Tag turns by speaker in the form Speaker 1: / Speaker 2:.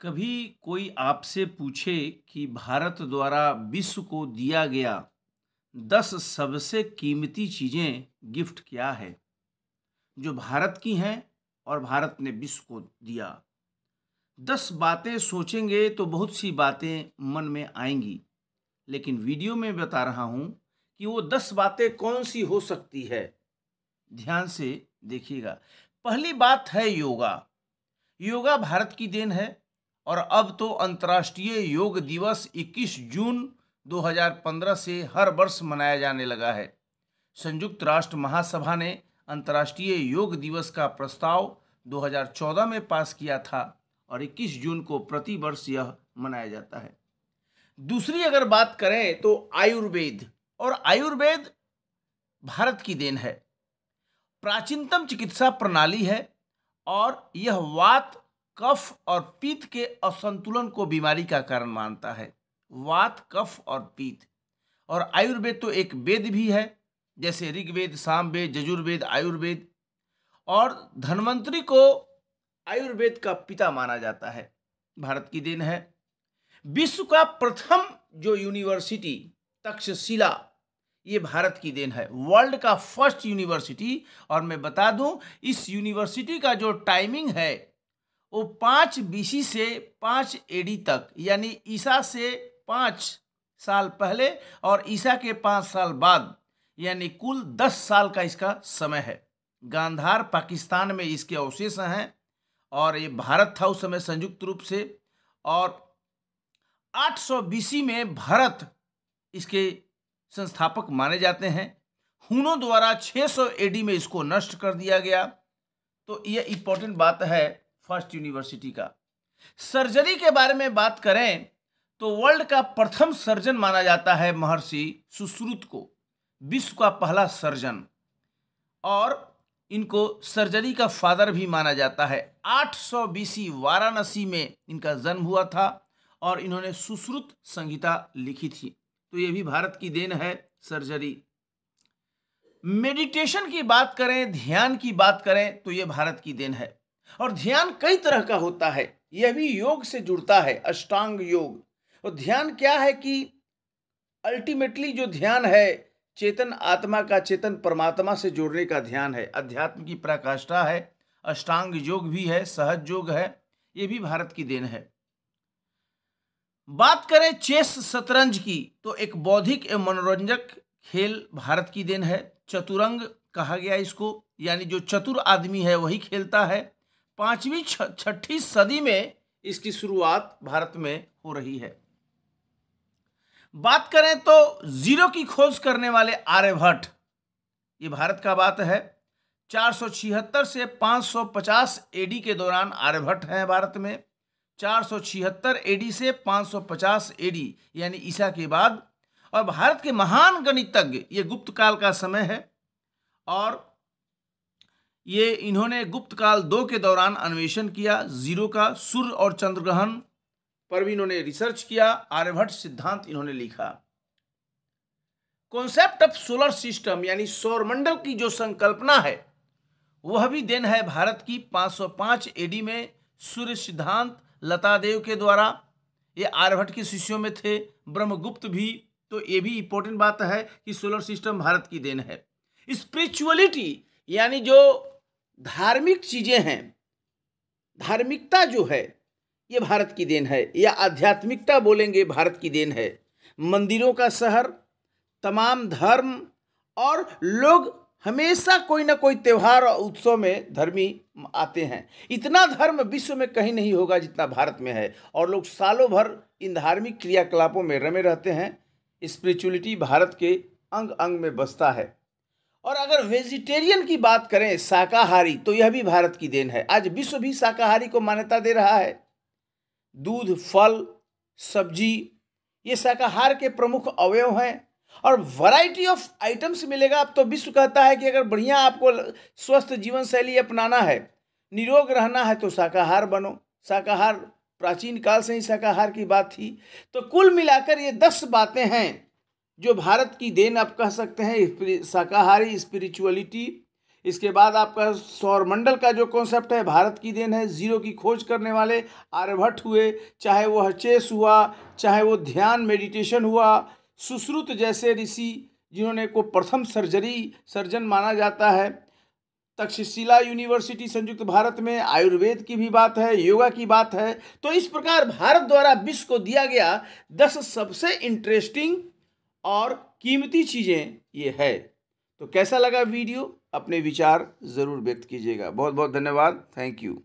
Speaker 1: कभी कोई आपसे पूछे कि भारत द्वारा विश्व को दिया गया दस सबसे कीमती चीज़ें गिफ्ट क्या है जो भारत की हैं और भारत ने विश्व को दिया दस बातें सोचेंगे तो बहुत सी बातें मन में आएंगी लेकिन वीडियो में बता रहा हूँ कि वो दस बातें कौन सी हो सकती है ध्यान से देखिएगा पहली बात है योगा योगा भारत की देन है और अब तो अंतर्राष्ट्रीय योग दिवस 21 जून 2015 से हर वर्ष मनाया जाने लगा है संयुक्त राष्ट्र महासभा ने अंतर्राष्ट्रीय योग दिवस का प्रस्ताव 2014 में पास किया था और 21 जून को प्रतिवर्ष यह मनाया जाता है दूसरी अगर बात करें तो आयुर्वेद और आयुर्वेद भारत की देन है प्राचीनतम चिकित्सा प्रणाली है और यह वात कफ और पीत के असंतुलन को बीमारी का कारण मानता है वात कफ और पीत और आयुर्वेद तो एक वेद भी है जैसे ऋग्वेद सामवेद यजुर्वेद आयुर्वेद और धनवंतरी को आयुर्वेद का पिता माना जाता है भारत की देन है विश्व का प्रथम जो यूनिवर्सिटी तक्षशिला ये भारत की देन है वर्ल्ड का फर्स्ट यूनिवर्सिटी और मैं बता दूं इस यूनिवर्सिटी का जो टाइमिंग है वो पाँच बीसी से पाँच एडी तक यानी ईसा से पाँच साल पहले और ईसा के पाँच साल बाद यानी कुल दस साल का इसका समय है गांधार पाकिस्तान में इसके अवशेष हैं और ये भारत था उस समय संयुक्त रूप से और 800 सौ बीसी में भारत इसके संस्थापक माने जाते हैं हुनों द्वारा 600 सौ में इसको नष्ट कर दिया गया तो यह इम्पोर्टेंट बात है फर्स्ट यूनिवर्सिटी का सर्जरी के बारे में बात करें तो वर्ल्ड का प्रथम सर्जन माना जाता है महर्षि सुश्रुत को विश्व का पहला सर्जन और इनको सर्जरी का फादर भी माना जाता है 800 सौ बीसी वाराणसी में इनका जन्म हुआ था और इन्होंने सुश्रुत संहिता लिखी थी तो ये भी भारत की देन है सर्जरी मेडिटेशन की बात करें ध्यान की बात करें तो ये भारत की देन है और ध्यान कई तरह का होता है यह भी योग से जुड़ता है अष्टांग योग और ध्यान क्या है कि अल्टीमेटली जो ध्यान है चेतन आत्मा का चेतन परमात्मा से जोड़ने का ध्यान है अध्यात्म की प्रकाष्ठा है अष्टांग योग भी है सहज योग है ये भी भारत की देन है बात करें चेस शतरंज की तो एक बौद्धिक एवं मनोरंजक खेल भारत की देन है चतुरंग कहा गया इसको यानी जो चतुर आदमी है वही खेलता है पांचवी छठी सदी में इसकी शुरुआत भारत में हो रही है बात करें तो जीरो की खोज करने वाले आर्यभट्ट ये भारत का बात है चार से 550 एडी के दौरान आर्यभट्ट हैं भारत में 476 एडी से 550 एडी यानी ईसा के बाद और भारत के महान गणितज्ञ ये गुप्त काल का समय है और ये इन्होंने गुप्त काल दो के दौरान अन्वेषण किया जीरो का सूर्य और चंद्र ग्रहण पर भी इन्होंने रिसर्च किया आर्यभट्ट सिद्धांत इन्होंने लिखा कॉन्सेप्ट ऑफ सोलर सिस्टम यानी सौरमंडल की जो संकल्पना है वह भी देन है भारत की 505 एडी में सूर्य सिद्धांत लता देव के द्वारा ये आर्यभट्ट के शिष्यों में थे ब्रह्मगुप्त भी तो ये भी इंपॉर्टेंट बात है कि सोलर सिस्टम भारत की देन है स्पिरिचुअलिटी यानी जो धार्मिक चीज़ें हैं धार्मिकता जो है ये भारत की देन है या आध्यात्मिकता बोलेंगे भारत की देन है मंदिरों का शहर तमाम धर्म और लोग हमेशा कोई ना कोई त्यौहार और उत्सव में धर्मी आते हैं इतना धर्म विश्व में कहीं नहीं होगा जितना भारत में है और लोग सालों भर इन धार्मिक क्रियाकलापों में रमे रहते हैं स्पिरिचुअलिटी भारत के अंग अंग में बसता है और अगर वेजिटेरियन की बात करें शाकाहारी तो यह भी भारत की देन है आज विश्व भी शाकाहारी को मान्यता दे रहा है दूध फल सब्जी ये शाकाहार के प्रमुख अवयव हैं और वैरायटी ऑफ आइटम्स मिलेगा अब तो विश्व कहता है कि अगर बढ़िया आपको स्वस्थ जीवन शैली अपनाना है निरोग रहना है तो शाकाहार बनो शाकाहार प्राचीन काल से ही शाकाहार की बात थी तो कुल मिलाकर ये दस बातें हैं जो भारत की देन आप कह सकते हैं शाकाहारी स्पिरिचुअलिटी इसके बाद आपका सौरमंडल का जो कॉन्सेप्ट है भारत की देन है जीरो की खोज करने वाले आर्यभट्ट हुए चाहे वो हचेस हुआ चाहे वो ध्यान मेडिटेशन हुआ सुश्रुत जैसे ऋषि जिन्होंने को प्रथम सर्जरी सर्जन माना जाता है तक्षशिला यूनिवर्सिटी संयुक्त भारत में आयुर्वेद की भी बात है योगा की बात है तो इस प्रकार भारत द्वारा विश्व को दिया गया दस सबसे इंटरेस्टिंग और कीमती चीज़ें ये है तो कैसा लगा वीडियो अपने विचार ज़रूर व्यक्त कीजिएगा बहुत बहुत धन्यवाद थैंक यू